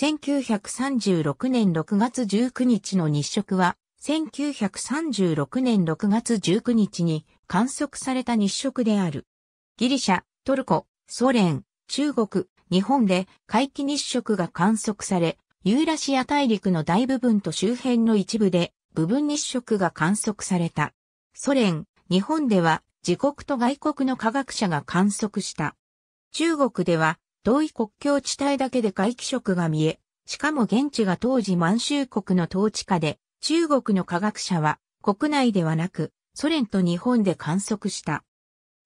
1936年6月19日の日食は、1936年6月19日に観測された日食である。ギリシャ、トルコ、ソ連、中国、日本で回帰日食が観測され、ユーラシア大陸の大部分と周辺の一部で部分日食が観測された。ソ連、日本では自国と外国の科学者が観測した。中国では同意国境地帯だけで回帰色が見え、しかも現地が当時満州国の統治下で、中国の科学者は国内ではなく、ソ連と日本で観測した。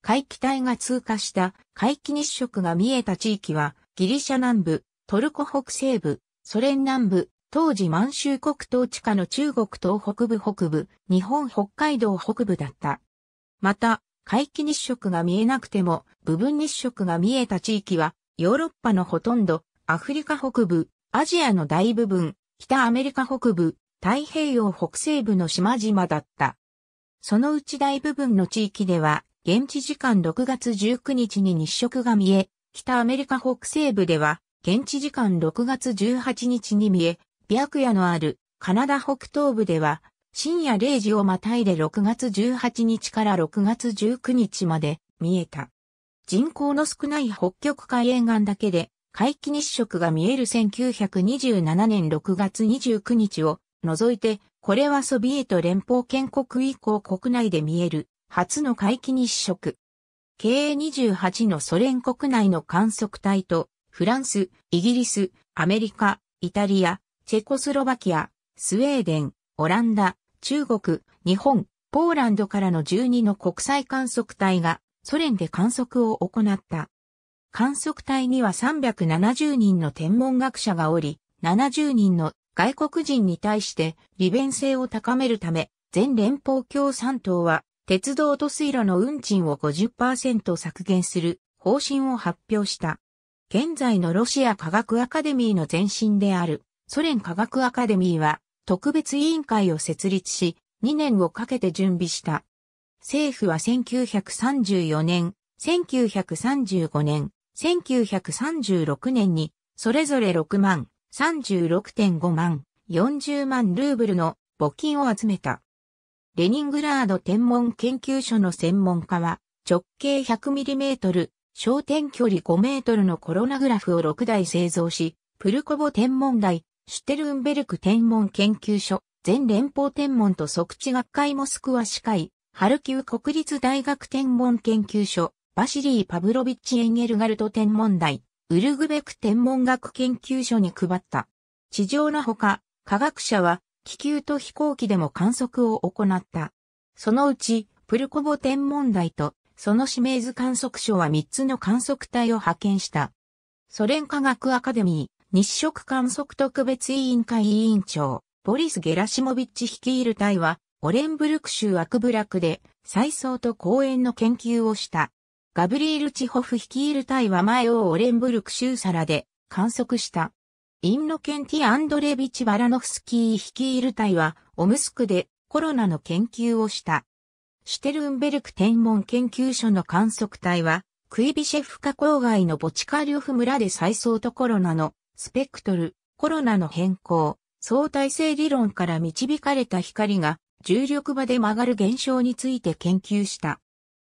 回帰帯が通過した皆既日食が見えた地域は、ギリシャ南部、トルコ北西部、ソ連南部、当時満州国統治下の中国東北部北部、日本北海道北部だった。また、皆既日食が見えなくても、部分日食が見えた地域は、ヨーロッパのほとんど、アフリカ北部、アジアの大部分、北アメリカ北部、太平洋北西部の島々だった。そのうち大部分の地域では、現地時間6月19日に日食が見え、北アメリカ北西部では、現地時間6月18日に見え、白夜のあるカナダ北東部では、深夜0時をまたいで6月18日から6月19日まで見えた。人口の少ない北極海沿岸だけで、海既日食が見える1927年6月29日を除いて、これはソビエト連邦建国以降国内で見える初の海既日食。KA28 のソ連国内の観測隊と、フランス、イギリス、アメリカ、イタリア、チェコスロバキア、スウェーデン、オランダ、中国、日本、ポーランドからの12の国際観測隊がソ連で観測を行った。観測隊には370人の天文学者がおり、70人の外国人に対して利便性を高めるため、全連邦共産党は鉄道と水路の運賃を50%削減する方針を発表した。現在のロシア科学アカデミーの前身であるソ連科学アカデミーは特別委員会を設立し2年をかけて準備した政府は1934年、1935年、1936年に、それぞれ6万、36.5万、40万ルーブルの募金を集めた。レニングラード天文研究所の専門家は、直径1 0 0トル、焦点距離5ルのコロナグラフを6台製造し、プルコボ天文台、シュテルンベルク天文研究所、全連邦天文と測地学会モスクワ司会、ハルキウ国立大学天文研究所、バシリー・パブロビッチ・エンゲルガルト天文台、ウルグベク天文学研究所に配った。地上のほか、科学者は気球と飛行機でも観測を行った。そのうち、プルコボ天文台と、その指名図観測所は3つの観測隊を派遣した。ソ連科学アカデミー、日食観測特別委員会委員長、ボリス・ゲラシモビッチ率いる隊は、オレンブルク州アクブラクで、再草と公園の研究をした。ガブリール・チホフ率いる隊は前をオレンブルク州サラで観測した。インノケンティ・アンドレビチ・バラノフスキー率いる隊は、オムスクでコロナの研究をした。シュテルンベルク天文研究所の観測隊は、クイビシェフ加工外のボチカリョフ村で再相とコロナのスペクトル、コロナの変更、相対性理論から導かれた光が重力場で曲がる現象について研究した。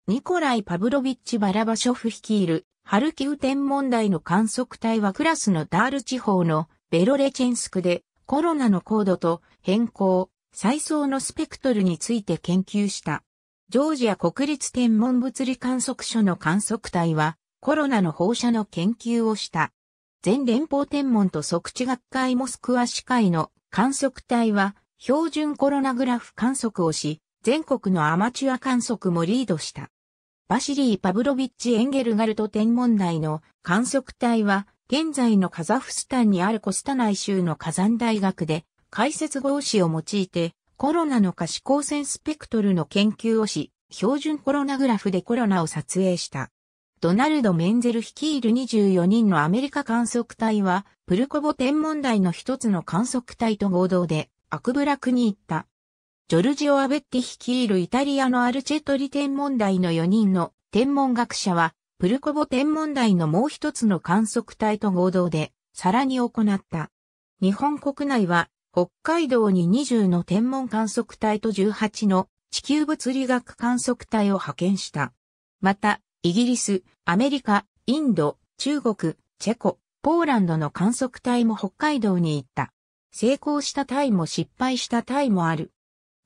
ニコライ・パブロビッチ・バラバショフ率いるハルキウ天文台の観測隊はクラスのダール地方のベロレチェンスクでコロナの高度と変更、再送のスペクトルについて研究した。ジョージア国立天文物理観測所の観測隊はコロナの放射の研究をした。全連邦天文と測地学会モスクワ市会の観測隊は標準コロナグラフ観測をし、全国のアマチュア観測もリードした。バシリー・パブロビッチ・エンゲルガルト天文台の観測隊は、現在のカザフスタンにあるコスタナイ州の火山大学で、解説合詞を用いて、コロナの可視光線スペクトルの研究をし、標準コロナグラフでコロナを撮影した。ドナルド・メンゼル率いる24人のアメリカ観測隊は、プルコボ天文台の一つの観測隊と合同で、アクブラクに行った。ジョルジオ・アベッティ率いるイタリアのアルチェトリ天文台の4人の天文学者は、プルコボ天文台のもう一つの観測隊と合同で、さらに行った。日本国内は、北海道に20の天文観測隊と18の地球物理学観測隊を派遣した。また、イギリス、アメリカ、インド、中国、チェコ、ポーランドの観測隊も北海道に行った。成功したタイも失敗したタイもある。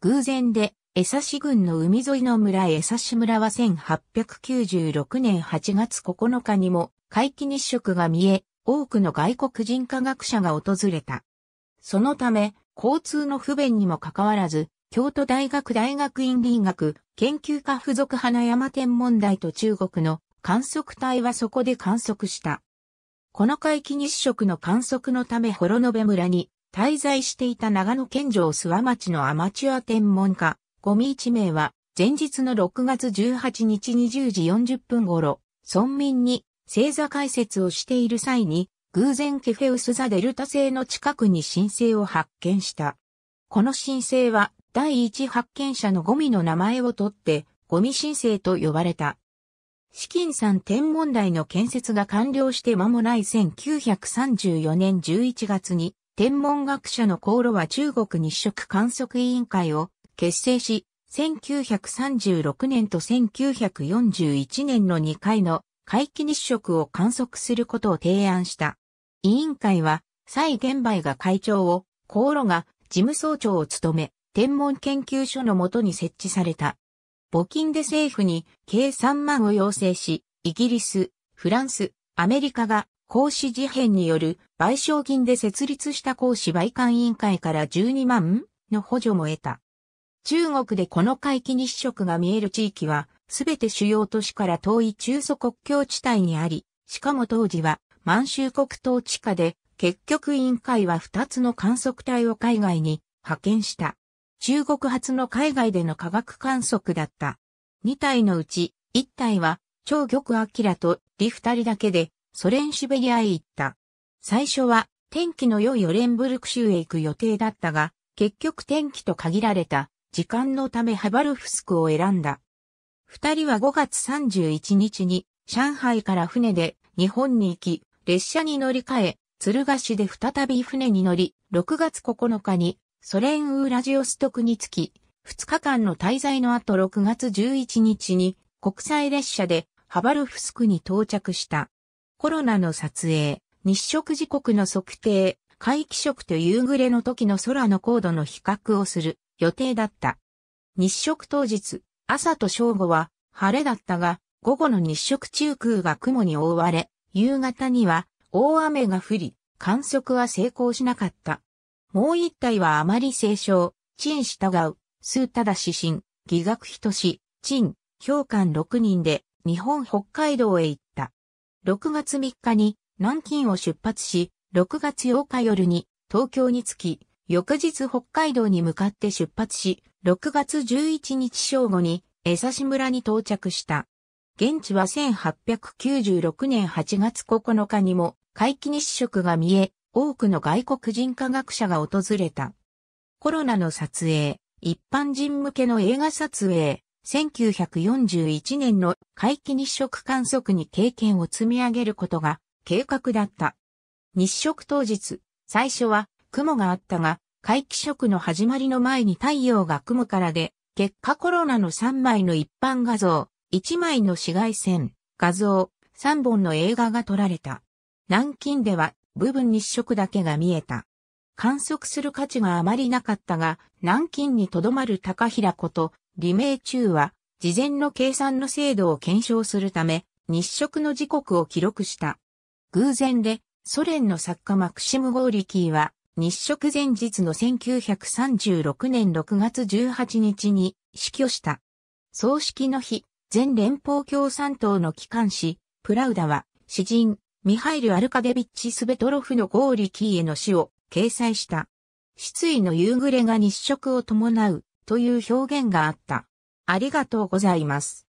偶然で、江差郡の海沿いの村江差村は1896年8月9日にも回帰日食が見え、多くの外国人科学者が訪れた。そのため、交通の不便にもかかわらず、京都大学大学院林学研究科附属花山天文台と中国の観測隊はそこで観測した。この回帰日食の観測のため幌延村に滞在していた長野県城諏訪町のアマチュア天文家、ゴミ1名は、前日の6月18日20時40分頃、村民に星座解説をしている際に、偶然ケフェウス座デルタ星の近くに申請を発見した。この申請は、第一発見者のゴミの名前を取って、ゴミ申請と呼ばれた。資金山天文台の建設が完了して間もない1934年11月に、天文学者の航路は中国日食観測委員会を結成し、1936年と1941年の2回の皆既日食を観測することを提案した。委員会は、蔡玄梅が会長を、航路が事務総長を務め、天文研究所のもとに設置された。募金で政府に計3万を要請し、イギリス、フランス、アメリカが公私事変による賠償金で設立した公私売館委員会から12万の補助も得た。中国でこの回帰日食が見える地域は、すべて主要都市から遠い中祖国境地帯にあり、しかも当時は満州国統治下で、結局委員会は2つの観測隊を海外に派遣した。中国初の海外での科学観測だった。2体のうち、1体は、張玉明と李二人だけで、ソ連シベリアへ行った。最初は天気の良いオレンブルク州へ行く予定だったが、結局天気と限られた時間のためハバルフスクを選んだ。二人は5月31日に上海から船で日本に行き、列車に乗り換え、鶴ヶ市で再び船に乗り、6月9日にソ連ウーラジオストクに着き、2日間の滞在の後6月11日に国際列車でハバルフスクに到着した。コロナの撮影、日食時刻の測定、回帰食と夕暮れの時の空の高度の比較をする予定だった。日食当日、朝と正午は晴れだったが、午後の日食中空が雲に覆われ、夕方には大雨が降り、観測は成功しなかった。もう一体はあまり清少、陳従う、数ただ指針、義学等し、陳、評官6人で、日本北海道へ行っ6月3日に南京を出発し、6月8日夜に東京に着き、翌日北海道に向かって出発し、6月11日正午に江差村に到着した。現地は1896年8月9日にも皆既日食が見え、多くの外国人科学者が訪れた。コロナの撮影、一般人向けの映画撮影、1941年の皆既日食観測に経験を積み上げることが計画だった。日食当日、最初は雲があったが、皆既食の始まりの前に太陽が雲からで、結果コロナの3枚の一般画像、1枚の紫外線、画像、3本の映画が撮られた。南京では部分日食だけが見えた。観測する価値があまりなかったが、南京にとどまる高平こと、李明中は、事前の計算の精度を検証するため、日食の時刻を記録した。偶然で、ソ連の作家マクシム・ゴーリキーは、日食前日の1936年6月18日に死去した。葬式の日、全連邦共産党の機関紙、プラウダは、詩人、ミハイル・アルカデビッチ・スベトロフのゴーリキーへの死を掲載した。失意の夕暮れが日食を伴うという表現があった。ありがとうございます。